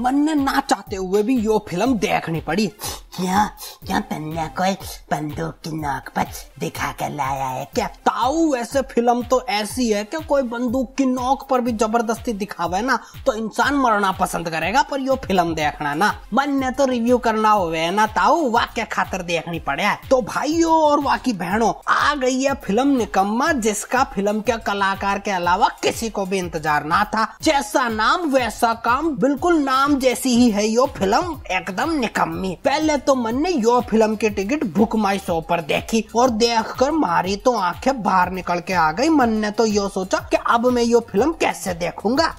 मन ने ना चाहते हुए भी यो फिल्म देखनी पड़ी क्या क्या पन्ना कोई बंदूक की नोक पर दिखा कर लाया है क्या ताऊ ऐसे फिल्म तो ऐसी है कि कोई बंदूक की नोक पर भी जबरदस्ती दिखावे ना तो इंसान मरना पसंद करेगा पर यो फिल्म देखना ना मन ने तो रिव्यू करना हो ना ताऊ वाह क्या खातर देखनी पड़े तो भाइयों और वाकी बहनों आ गई है फिल्म निकम्मा जिसका फिल्म के कलाकार के अलावा किसी को भी इंतजार ना था जैसा नाम वैसा काम बिल्कुल नाम जैसी ही है यो फिल्म एकदम निकम्मी पहले तो मन ने यो फिल्म की टिकट बुक माई शो पर देखी और देख कर मारी तो आंखें बाहर निकल के आ गई मन ने तो यो सोचा कि अब मैं यो फिल्म कैसे देखूंगा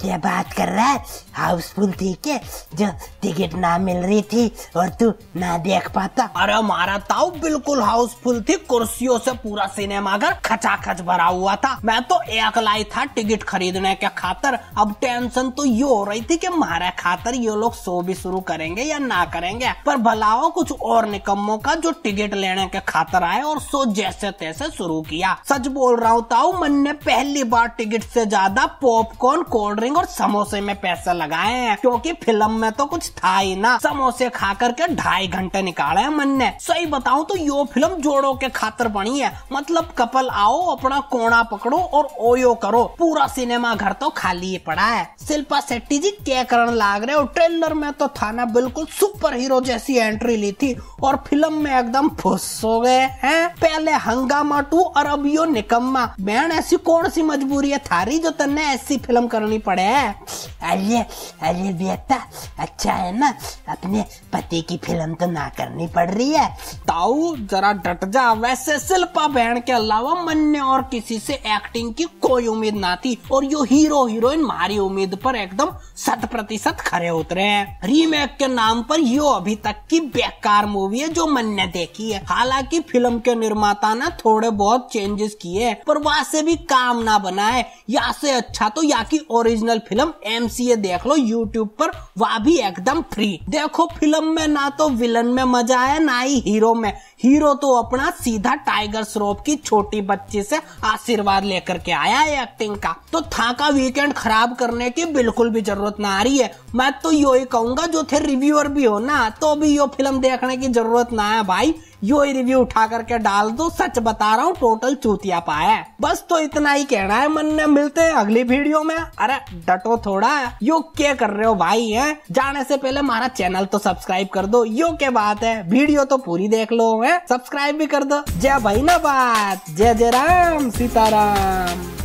क्या बात कर रहा है हाउसफुल थी के जो टिकट ना मिल रही थी और तू ना देख पाता अरे हमारा ताऊ बिल्कुल हाउसफुल थी कुर्सियों से पूरा सिनेमा घर खचाखच भरा हुआ था मैं तो एक लाई था टिकट खरीदने के खातर अब टेंशन तो ये हो रही थी कि मारे खातर ये लोग शो भी शुरू करेंगे या ना करेंगे पर भलाओ कुछ और निकम्मों का जो टिकट लेने के खातर आए और शो जैसे तैसे शुरू किया सच बोल रहा हूँ ताऊ मन ने पहली बार टिकट से ज्यादा पॉपकॉर्न कोल्ड कोल्ड और समोसे में पैसा लगाए हैं क्योंकि फिल्म में तो कुछ था ही ना समोसे खा करके ढाई घंटे निकाले हैं मन ने सही बताऊं तो यो फिल्म जोड़ो के खातर बनी है मतलब कपल आओ अपना कोना पकड़ो और ओयो करो पूरा सिनेमा घर तो खाली ही पड़ा है शिल्पा शेट्टी जी क्या करण लाग रहे हो ट्रेलर में तो था ना बिल्कुल सुपर हीरो जैसी एंट्री ली थी और फिल्म में एकदम फुस हो गए हैं पहले हंगामा टू और अब यो निकम्मा बहन ऐसी कौन सी मजबूरी है थारी जो तन्ने ऐसी फिल्म करनी पड़े पड़े अरे अरे बेटा अच्छा है ना अपने पति की फिल्म तो ना करनी पड़ रही है ताऊ जरा डट जा वैसे शिल्पा बहन के अलावा मन ने और किसी से एक्टिंग की कोई उम्मीद ना थी और यो हीरो हीरोइन हमारी उम्मीद पर एकदम शत प्रतिशत खड़े उतरे हैं रीमेक के नाम पर यो अभी तक की बेकार मूवी है जो मन ने देखी है हालांकि फिल्म के निर्माता ने थोड़े बहुत चेंजेस किए पर वहां से भी काम ना बनाए या से अच्छा तो या की ओरिजिनल फिल्म एम देख लो यूट्यूब पर वह भी एकदम फ्री देखो फिल्म में ना तो विलन में मजा आया ना ही हीरो में हीरो तो अपना सीधा टाइगर श्रॉफ की छोटी बच्ची से आशीर्वाद लेकर के आया है एक्टिंग का तो था का वीकेंड खराब करने की बिल्कुल भी जरूरत ना आ रही है मैं तो यो ही कहूंगा जो थे रिव्यूअर भी हो ना तो भी यो फिल्म देखने की जरूरत ना है भाई यो रिव्यू उठा करके डाल दो सच बता रहा हूँ टोटल चूतिया पाया बस तो इतना ही कहना है मन ने मिलते हैं अगली वीडियो में अरे डटो थोड़ा यो क्या कर रहे हो भाई है जाने से पहले हमारा चैनल तो सब्सक्राइब कर दो यो क्या बात है वीडियो तो पूरी देख लो है सब्सक्राइब भी कर दो जय भाई ना बात जय जय राम सीताराम